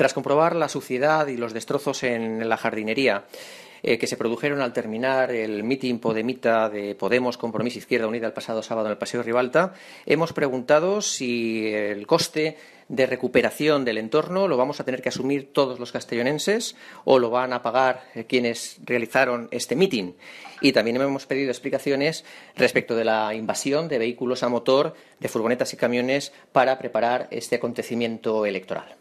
Tras comprobar la suciedad y los destrozos en la jardinería, eh, que se produjeron al terminar el mitin podemita de Podemos Compromiso Izquierda Unida el pasado sábado en el Paseo Ribalta, hemos preguntado si el coste de recuperación del entorno lo vamos a tener que asumir todos los castellonenses o lo van a pagar eh, quienes realizaron este mitin. Y también hemos pedido explicaciones respecto de la invasión de vehículos a motor, de furgonetas y camiones para preparar este acontecimiento electoral.